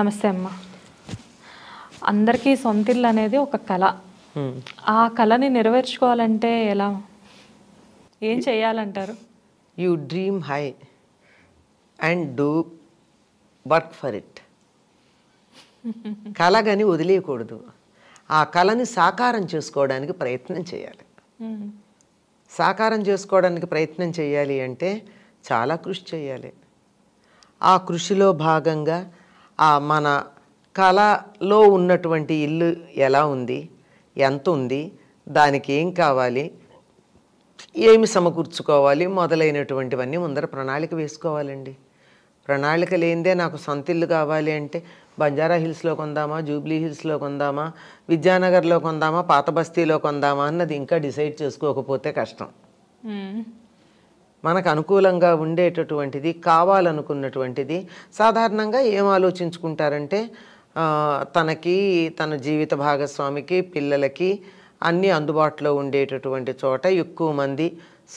నమస్తే అమ్మ అందరికీ సొంతిల్లు అనేది ఒక కళ ఆ కళని నెరవేర్చుకోవాలంటే ఎలా ఏం చేయాలంటారు you dream high and do work for it కళ కానీ వదిలేయకూడదు ఆ కళని సాకారం చేసుకోవడానికి ప్రయత్నం చేయాలి సాకారం చేసుకోవడానికి ప్రయత్నం చేయాలి అంటే చాలా కృషి చేయాలి ఆ కృషిలో భాగంగా ఆ మన కళలో ఉన్నటువంటి ఇల్లు ఎలా ఉంది ఎంత ఉంది దానికి ఏం కావాలి ఏమి సమకూర్చుకోవాలి మొదలైనటువంటివన్నీ ముందర ప్రణాళిక వేసుకోవాలండి ప్రణాళిక లేనిదే నాకు సొంత ఇల్లు కావాలి అంటే బంజారా హిల్స్లో కొందామా జూబ్లీ హిల్స్లో కొందామా విద్యానగర్లో కొందామా పాత బస్తీలో కొందామా అన్నది ఇంకా డిసైడ్ చేసుకోకపోతే కష్టం మనకు అనుకూలంగా ఉండేటటువంటిది కావాలనుకున్నటువంటిది సాధారణంగా ఏం ఆలోచించుకుంటారంటే తనకి తన జీవిత భాగస్వామికి పిల్లలకి అన్నీ అందుబాటులో ఉండేటటువంటి చోట ఎక్కువ మంది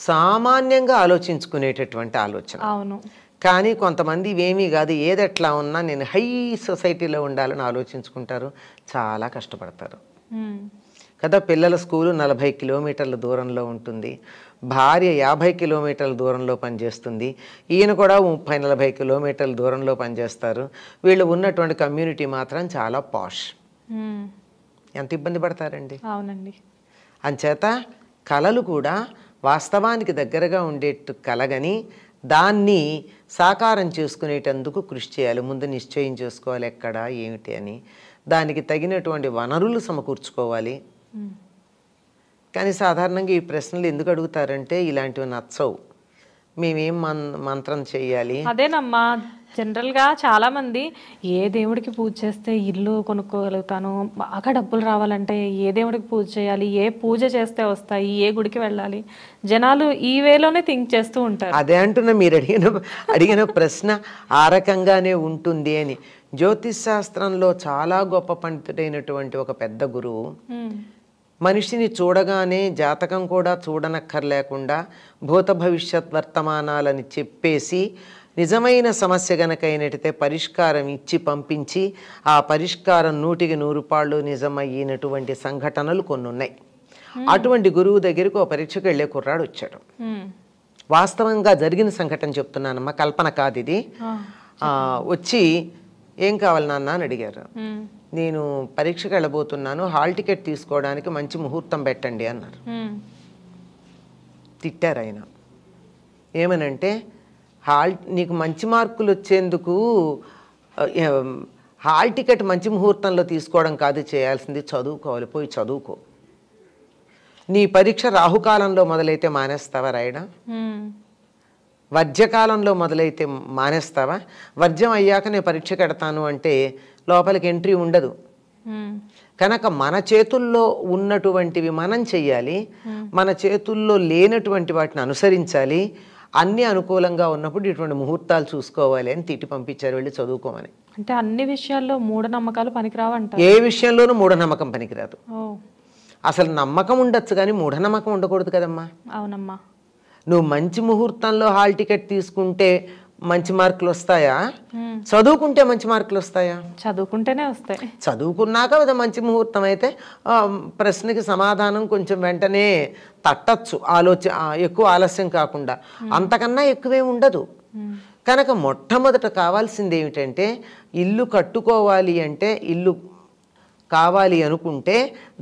సామాన్యంగా ఆలోచించుకునేటటువంటి ఆలోచన అవును కానీ కొంతమంది ఇవేమీ కాదు ఏదెట్లా ఉన్నా నేను హై సొసైటీలో ఉండాలని ఆలోచించుకుంటారు చాలా కష్టపడతారు కదా పిల్లల స్కూలు నలభై కిలోమీటర్ల దూరంలో ఉంటుంది భార్య యాభై కిలోమీటర్ల దూరంలో పనిచేస్తుంది ఈయన కూడా ముప్పై నలభై కిలోమీటర్ల దూరంలో పనిచేస్తారు వీళ్ళు ఉన్నటువంటి కమ్యూనిటీ మాత్రం చాలా పాష్ ఎంత ఇబ్బంది పడతారండి అవునండి అంచేత కళలు కూడా వాస్తవానికి దగ్గరగా ఉండేట్టు కలగని దాన్ని సాకారం చేసుకునేటందుకు కృషి చేయాలి ముందు నిశ్చయం చేసుకోవాలి ఎక్కడ ఏమిటి అని దానికి తగినటువంటి వనరులు సమకూర్చుకోవాలి కానీ సాధారణంగా ఈ ప్రశ్నలు ఎందుకు అడుగుతారంటే ఇలాంటివి నచ్చవు మేమేం మన్ మంత్రం చేయాలి అదేనమ్మా జనరల్గా చాలామంది ఏ దేవుడికి పూజ చేస్తే ఇల్లు కొనుక్కోగలుగుతాను బాగా డబ్బులు రావాలంటే ఏ దేవుడికి పూజ చేయాలి ఏ పూజ చేస్తే వస్తాయి ఏ గుడికి వెళ్ళాలి జనాలు ఈ వేలోనే థింక్ చేస్తూ ఉంటారు అదే అంటున్నా మీరు అడిగిన అడిగిన ప్రశ్న ఆ రకంగానే ఉంటుంది అని జ్యోతిష్ శాస్త్రంలో చాలా గొప్ప పండితుడైనటువంటి ఒక పెద్ద గురువు మనిషిని చూడగానే జాతకం కూడా చూడనక్కర్లేకుండా భూత భవిష్యత్ వర్తమానాలని చెప్పేసి నిజమైన సమస్య గనకైనట్టయితే పరిష్కారం ఇచ్చి పంపించి ఆ పరిష్కారం నూటికి నూరుపాళ్ళు నిజమయ్యినటువంటి సంఘటనలు కొన్ని ఉన్నాయి అటువంటి గురువు దగ్గరికి ఒక పరీక్షకు వెళ్ళే కుర్రాడు వచ్చాడు వాస్తవంగా జరిగిన సంఘటన చెప్తున్నానమ్మా కల్పన కాదు ఇది వచ్చి ఏం కావాలి నాన్న అని అడిగారు నేను పరీక్షకు వెళ్ళబోతున్నాను హాల్ టికెట్ తీసుకోవడానికి మంచి ముహూర్తం పెట్టండి అన్నారు తిట్టారు ఆయన ఏమనంటే హాల్ నీకు మంచి మార్కులు వచ్చేందుకు హాల్ టికెట్ మంచి ముహూర్తంలో తీసుకోవడం కాదు చేయాల్సింది చదువుకోవాలి పోయి చదువుకో నీ పరీక్ష రాహుకాలంలో మొదలైతే మానేస్తావా రాయడం వర్జ్యకాలంలో మొదలైతే మానేస్తావా వర్జ్యం అయ్యాక నేను పరీక్ష కడతాను అంటే లోపలికి ఎంట్రీ ఉండదు కనుక మన చేతుల్లో ఉన్నటువంటివి మనం చెయ్యాలి మన చేతుల్లో లేనటువంటి వాటిని అనుసరించాలి అన్ని అనుకూలంగా ఉన్నప్పుడు ఇటువంటి ముహూర్తాలు చూసుకోవాలి అని తిట్టి పంపించారు వెళ్ళి చదువుకోమని అంటే అన్ని విషయాల్లో మూఢనమ్మకాలు పనికిరావంట ఏ విషయంలోనూ మూఢనమ్మకం పనికిరాదు అసలు నమ్మకం ఉండొచ్చు కానీ మూఢనమ్మకం ఉండకూడదు కదమ్మా అవునమ్మా నువ్వు మంచి ముహూర్తంలో హాల్ టికెట్ తీసుకుంటే మంచి మార్కులు వస్తాయా చదువుకుంటే మంచి మార్కులు వస్తాయా చదువుకుంటేనే వస్తాయి చదువుకున్నాక అది మంచి ముహూర్తం అయితే ప్రశ్నకి సమాధానం కొంచెం వెంటనే తట్టచ్చు ఆలోచన ఎక్కువ ఆలస్యం కాకుండా అంతకన్నా ఎక్కువే ఉండదు కనుక మొట్టమొదట కావాల్సింది ఏమిటంటే ఇల్లు కట్టుకోవాలి అంటే ఇల్లు కావాలి అనుకుంటే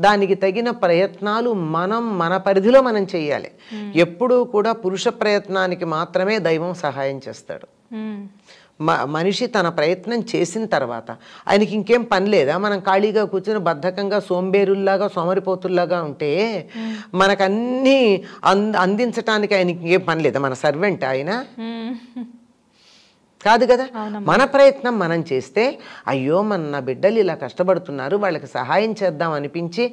దానికి తగిన ప్రయత్నాలు మనం మన పరిధిలో మనం చేయాలి ఎప్పుడూ కూడా పురుష ప్రయత్నానికి మాత్రమే దైవం సహాయం చేస్తాడు మనిషి తన ప్రయత్నం చేసిన తర్వాత ఆయనకి ఇంకేం పని లేదా మనం ఖాళీగా కూర్చొని బద్ధకంగా సోంబేరుల్లాగా సోమరిపోతుల్లాగా ఉంటే మనకన్నీ అందించడానికి ఆయనకి ఇంకేం పని లేదా మన సర్వెంట్ ఆయన కాదు కదా మన ప్రయత్నం మనం చేస్తే అయ్యో మన నా బిడ్డలు ఇలా కష్టపడుతున్నారు వాళ్ళకి సహాయం చేద్దాం అనిపించి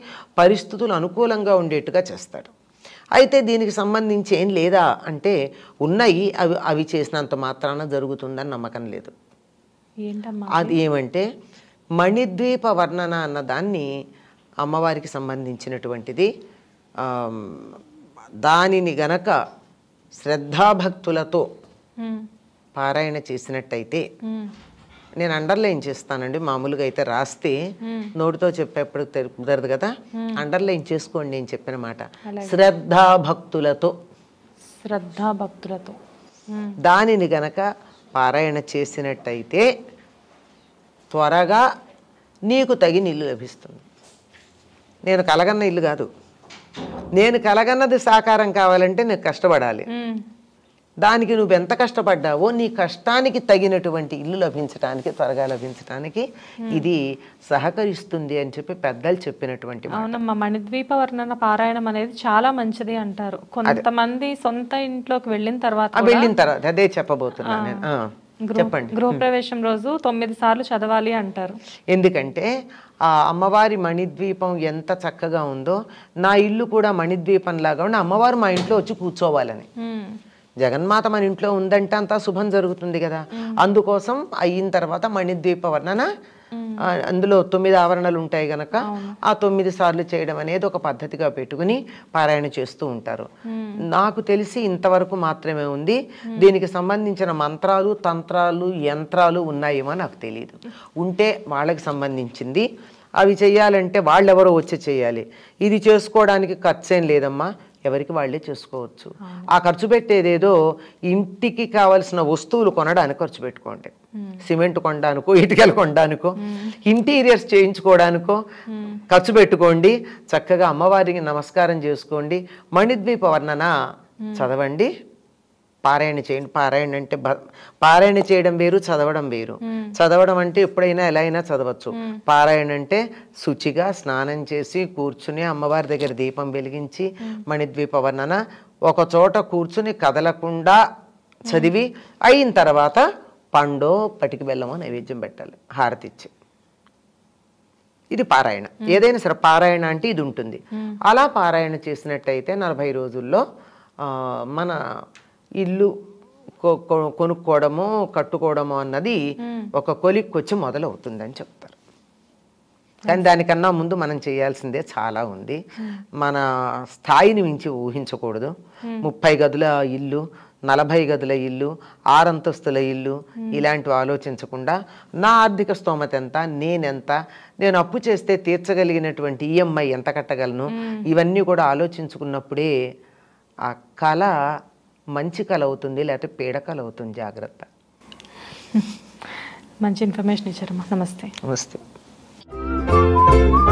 పరిస్థితులు అనుకూలంగా ఉండేట్టుగా చేస్తాడు అయితే దీనికి సంబంధించి ఏం లేదా అంటే ఉన్నాయి అవి అవి చేసినంత మాత్రాన జరుగుతుందని నమ్మకం లేదు అది ఏమంటే మణిద్వీప వర్ణన అన్న దాన్ని అమ్మవారికి సంబంధించినటువంటిది దానిని గనక శ్రద్ధాభక్తులతో పారాయణ చేసినట్టయితే నేను అండర్లైన్ చేస్తానండి మామూలుగా అయితే రాస్తే నోటితో చెప్పేప్పుడు కుదరదు కదా అండర్లైన్ చేసుకోండి నేను చెప్పిన మాట శ్రద్ధా భక్తులతో శ్రద్ధా భక్తులతో దానిని గనక పారాయణ చేసినట్టయితే త్వరగా నీకు తగిన ఇల్లు లభిస్తుంది నేను కలగన్న ఇల్లు కాదు నేను కలగన్నది సాకారం కావాలంటే నేను కష్టపడాలి దానికి నువ్వు ఎంత కష్టపడ్డావో నీ కష్టానికి తగినటువంటి ఇల్లు లభించడానికి త్వరగా లభించడానికి ఇది సహకరిస్తుంది అని చెప్పి పెద్దలు చెప్పినటువంటి అవునమ్మా మణిద్వీప వర్ణన పారాయణం అనేది చాలా మంచిది అంటారు కొంతమంది సొంత ఇంట్లోకి వెళ్ళిన తర్వాత వెళ్ళిన తర్వాత అదే చెప్పబోతున్నాను నేను చెప్పండి గృహప్రవేశం రోజు తొమ్మిది సార్లు చదవాలి అంటారు ఎందుకంటే ఆ అమ్మవారి మణిద్వీపం ఎంత చక్కగా ఉందో నా ఇల్లు కూడా మణిద్వీపం లాగా ఉండి అమ్మవారు మా ఇంట్లో వచ్చి కూర్చోవాలని జగన్మాత మన ఇంట్లో ఉందంటే అంతా శుభం జరుగుతుంది కదా అందుకోసం అయిన తర్వాత మణిద్వీప వర్ణన అందులో తొమ్మిది ఆవరణలు ఉంటాయి గనక ఆ తొమ్మిది సార్లు చేయడం అనేది ఒక పద్ధతిగా పెట్టుకుని పారాయణ చేస్తూ ఉంటారు నాకు తెలిసి ఇంతవరకు మాత్రమే ఉంది దీనికి సంబంధించిన మంత్రాలు తంత్రాలు యంత్రాలు ఉన్నాయేమో నాకు తెలియదు ఉంటే వాళ్ళకి సంబంధించింది అవి చేయాలంటే వాళ్ళెవరో వచ్చి చేయాలి ఇది చేసుకోవడానికి ఖర్చేం లేదమ్మా ఎవరికి వాళ్ళే చేసుకోవచ్చు ఆ ఖర్చు పెట్టేదేదో ఇంటికి కావలసిన వస్తువులు కొనడానికి ఖర్చు పెట్టుకోండి సిమెంట్ కొనడానికో ఇటుకలు కొనడానికో ఇంటీరియర్స్ చేయించుకోవడానికో ఖర్చు పెట్టుకోండి చక్కగా అమ్మవారికి నమస్కారం చేసుకోండి మణిద్వీప వర్ణన చదవండి పారాయణ చేయండి పారాయణ అంటే పారాయణ చేయడం వేరు చదవడం వేరు చదవడం అంటే ఎప్పుడైనా ఎలా అయినా చదవచ్చు పారాయణ అంటే శుచిగా స్నానం చేసి కూర్చుని అమ్మవారి దగ్గర దీపం వెలిగించి మణిద్వీపవర్ణన ఒక చోట కూర్చుని కదలకుండా చదివి అయిన తర్వాత పండో పటికి బెల్లమో నైవేద్యం పెట్టాలి హారతి ఇచ్చి ఇది పారాయణ ఏదైనా సరే పారాయణ అంటే ఇది ఉంటుంది అలా పారాయణ చేసినట్టయితే నలభై రోజుల్లో మన ఇల్లు కొనుక్కోవడము కట్టుకోవడము అన్నది ఒక కొలిక్కి వచ్చి మొదలవుతుందని చెప్తారు కానీ దానికన్నా ముందు మనం చేయాల్సిందే చాలా ఉంది మన స్థాయిని మించి ఊహించకూడదు ముప్పై గదుల ఇల్లు నలభై గదుల ఇల్లు ఆరంతస్తుల ఇల్లు ఇలాంటివి ఆలోచించకుండా నా ఆర్థిక స్తోమత ఎంత నేనెంత నేను అప్పు చేస్తే తీర్చగలిగినటువంటి ఈఎంఐ ఎంత కట్టగలను ఇవన్నీ కూడా ఆలోచించుకున్నప్పుడే ఆ కళ మంచి కలవుతుంది అవుతుంది లేకపోతే పీడ కళ అవుతుంది జాగ్రత్త మంచి ఇన్ఫర్మేషన్ ఇచ్చారమ్మా నమస్తే నమస్తే